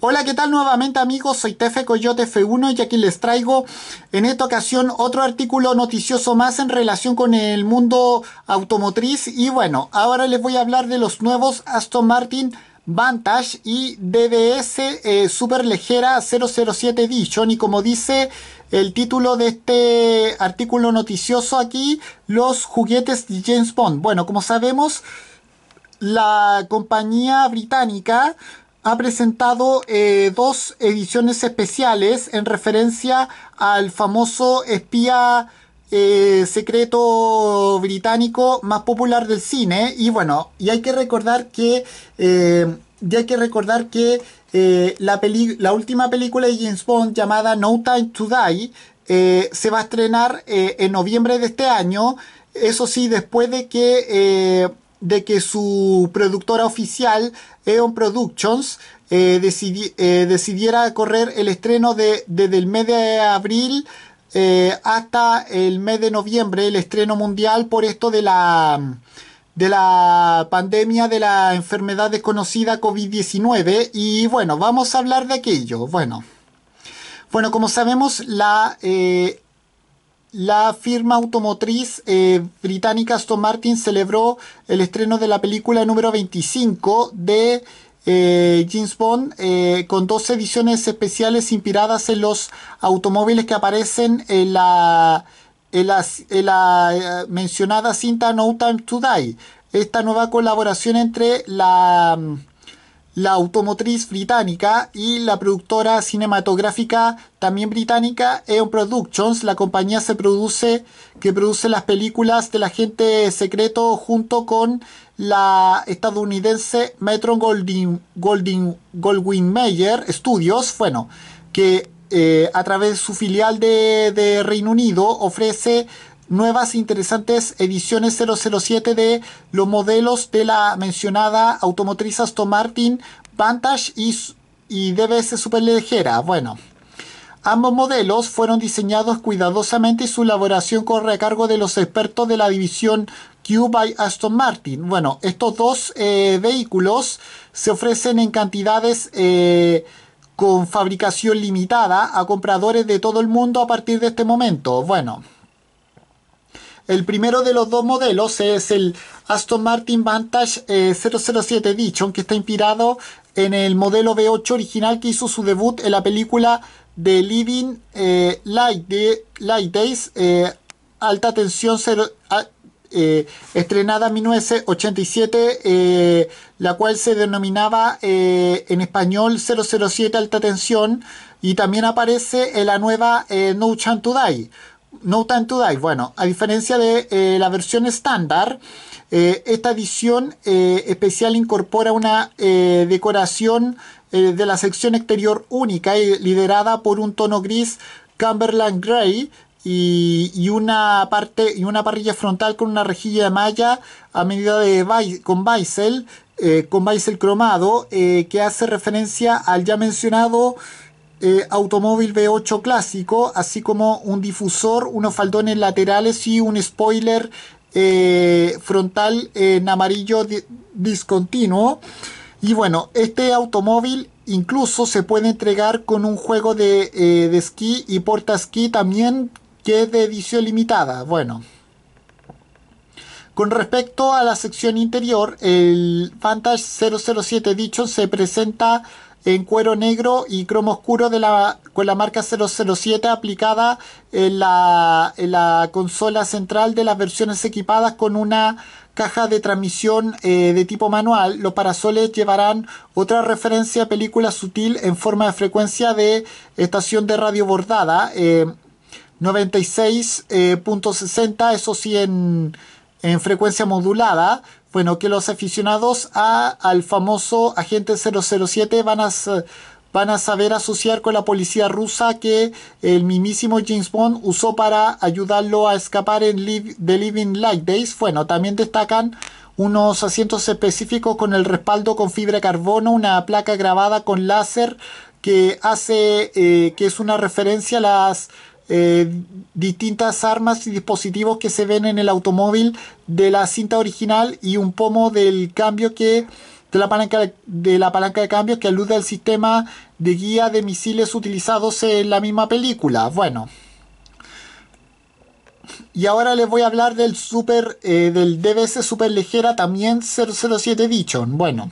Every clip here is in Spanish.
Hola, ¿qué tal nuevamente amigos? Soy Tefe Coyote F1 y aquí les traigo en esta ocasión otro artículo noticioso más en relación con el mundo automotriz y bueno, ahora les voy a hablar de los nuevos Aston Martin Vantage y DBS Super eh, Superlegera 007 Edition y como dice el título de este artículo noticioso aquí, los juguetes de James Bond. Bueno, como sabemos, la compañía británica ha presentado eh, dos ediciones especiales en referencia al famoso espía eh, secreto británico más popular del cine. Y bueno, y hay que recordar que. Eh, hay que recordar que la última película de James Bond llamada No Time to Die se va a estrenar en noviembre de este año. Eso sí, después de que de que su productora oficial, Eon Productions, eh, eh, decidiera correr el estreno de, desde el mes de abril eh, hasta el mes de noviembre, el estreno mundial por esto de la de la pandemia de la enfermedad desconocida COVID-19 y bueno, vamos a hablar de aquello. Bueno, bueno como sabemos, la la firma automotriz eh, británica Aston Martin celebró el estreno de la película número 25 de eh, James Bond eh, con dos ediciones especiales inspiradas en los automóviles que aparecen en la, en la mencionada cinta No Time to Die. Esta nueva colaboración entre la... Mm, la automotriz británica y la productora cinematográfica también británica Eon Productions, la compañía se produce que produce las películas de la gente secreto junto con la estadounidense Metro Goldwyn Mayer Studios, bueno, que eh, a través de su filial de, de Reino Unido ofrece nuevas interesantes ediciones 007 de los modelos de la mencionada automotriz Aston Martin Vantage y, y DBS ligera Bueno, Ambos modelos fueron diseñados cuidadosamente y su elaboración corre a cargo de los expertos de la división Q by Aston Martin. Bueno, estos dos eh, vehículos se ofrecen en cantidades eh, con fabricación limitada a compradores de todo el mundo a partir de este momento. Bueno. El primero de los dos modelos es el Aston Martin Vantage 007 eh, Edition, que está inspirado en el modelo V8 original que hizo su debut en la película The Living eh, Light, de, Light, Days, eh, alta tensión estrenada en 1987, la cual se denominaba en español 007 alta tensión, y también aparece en la nueva No Chance to Die no Time to Die. Bueno, a diferencia de eh, la versión estándar, eh, esta edición eh, especial incorpora una decoración de la sección exterior única, liderada por un tono gris Cumberland gray y, una parte y una parrilla frontal con una rejilla de malla a medida de con bisel, con bisel cromado, que hace referencia al ya mencionado eh, automóvil V8 clásico, así como un difusor, unos faldones laterales y un spoiler eh, frontal en amarillo discontinuo. Y bueno, este automóvil incluso se puede entregar con un juego de, eh, de esquí y porta esquí también que es de edición limitada. Bueno. Con respecto a la sección interior, el Fantas 007 Dicho se presenta en cuero negro y cromo oscuro con la marca 007 aplicada en la, consola central de las versiones equipadas con una caja de transmisión eh, de tipo manual. Los parasoles llevarán otra referencia a película sutil en forma de frecuencia de estación de radio bordada 96.60, eh, eh, eso sí en en frecuencia modulada, bueno, que los aficionados a, al famoso agente 007 van a, van a saber asociar con la policía rusa que el mimísimo James Bond usó para ayudarlo a escapar en The Living Light Days. Bueno, también destacan unos asientos específicos con el respaldo con fibra de carbono, una placa grabada con láser que hace eh, que es una referencia a las eh, distintas armas y dispositivos que se ven en el automóvil de la cinta original y un pomo del cambio que de la palanca de la palanca de cambios que alude al sistema de guía de misiles utilizados en la misma película. Bueno. Y ahora les voy a hablar del super eh, del DBS Super Ligera también 007 Dichon. Bueno,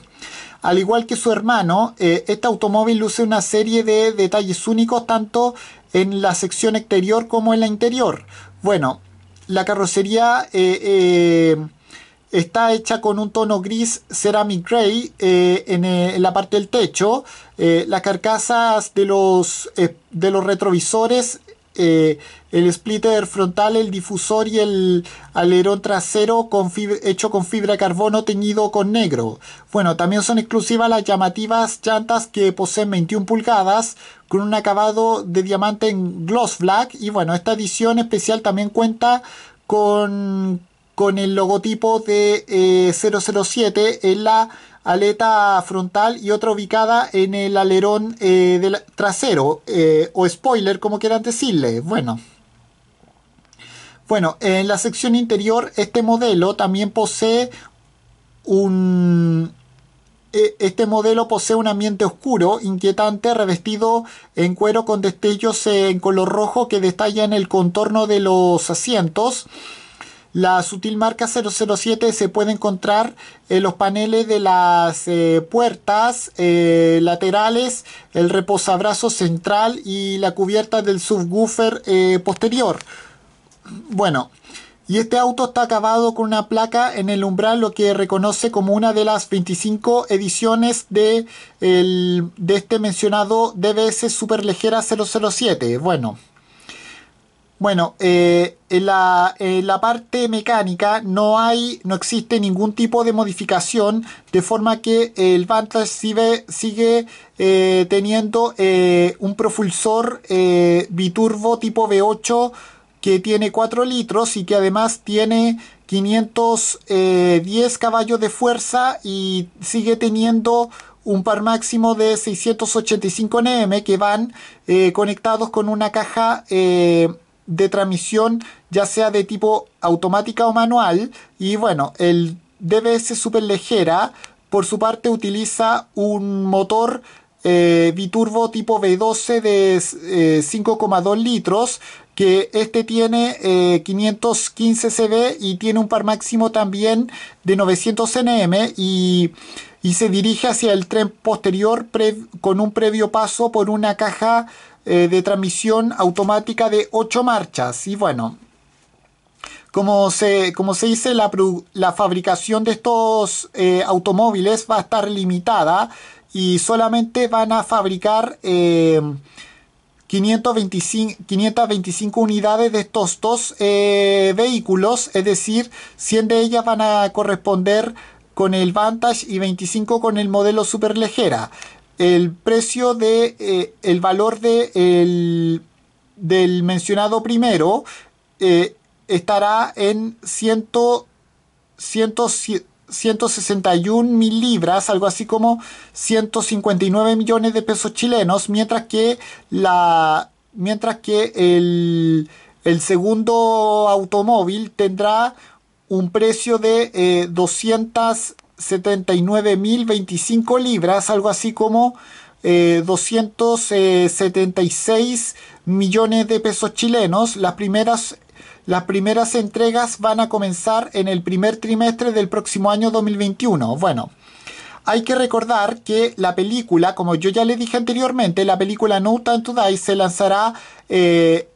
al igual que su hermano, eh, este automóvil luce una serie de detalles únicos tanto en la sección exterior como en la interior. Bueno, la carrocería eh, eh, está hecha con un tono gris ceramic gray eh, en, la parte del techo. las carcasas de los, de los retrovisores eh, el splitter frontal, el difusor y el alerón trasero hecho con fibra de carbono teñido con negro. Bueno, también son exclusivas las llamativas llantas que poseen 21 pulgadas con un acabado de diamante en gloss black y bueno, esta edición especial también cuenta con, con el logotipo de 007 eh, en la aleta frontal y otra ubicada en el alerón eh, trasero eh, o spoiler como quieran decirle bueno bueno en la sección interior este modelo también posee un e, este modelo posee un ambiente oscuro, inquietante, revestido en cuero con destellos eh, en color rojo que detallan el contorno de los asientos. La sutil marca 007 se puede encontrar en los paneles de las eh, puertas eh, laterales, el reposabrazo central y la cubierta del subwoofer eh, posterior. Bueno, y este auto está acabado con una placa en el umbral, lo que reconoce como una de las 25 ediciones de, de este mencionado DBS Superlegera 007. Bueno. Bueno, eh, en, la, parte mecánica no hay, no existe ningún tipo de modificación, de forma que el Vantage sigue, eh, teniendo eh, un propulsor biturbo tipo V8 que tiene 4 litros y que además tiene 510 caballos de fuerza y sigue teniendo un par máximo de 685 Nm que van conectados con una caja de transmisión ya sea de tipo automática o manual y bueno, el DBS ligera por su parte utiliza un motor eh, biturbo tipo V12 de 5,2 eh, litros que este tiene 515 eh, cb y tiene un par máximo también de 900 nm y, se dirige hacia el tren posterior con un previo paso por una caja eh, de transmisión automática de 8 marchas. Y bueno, como se, como se dice, la, fabricación de estos eh, automóviles va a estar limitada y solamente van a fabricar... 525, eh, 525, unidades de estos dos vehículos, es decir, 100 de ellas van a corresponder con el Vantage y 25 con el modelo super Superlegera el precio de eh, el valor de del mencionado primero eh, estará en 100, 161 mil libras, algo así como 159 millones de pesos chilenos, mientras que la mientras que el, segundo automóvil tendrá un precio de eh, 200 79.025 libras, algo así como 276 eh, eh, millones de pesos chilenos. Las primeras, las primeras entregas van a comenzar en el primer trimestre del próximo año 2021. Bueno. Hay que recordar que la película, como yo ya le dije anteriormente, la película No Time to se lanzará eh,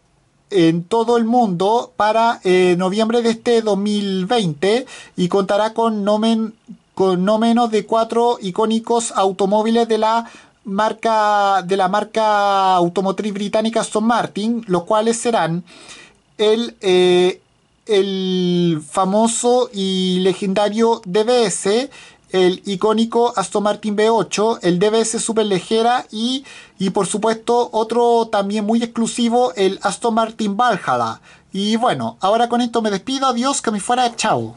en todo el mundo para noviembre de este 2020 y contará con nomen con no menos de cuatro icónicos automóviles de la marca de la marca automotriz británica Aston Martin, los cuales serán el, eh, el famoso y legendario DBS, el icónico Aston Martin V8, el DBS Super y, y por supuesto otro también muy exclusivo, el Aston Martin Valhalla. Y bueno, ahora con esto me despido, adiós, que me fuera, chao.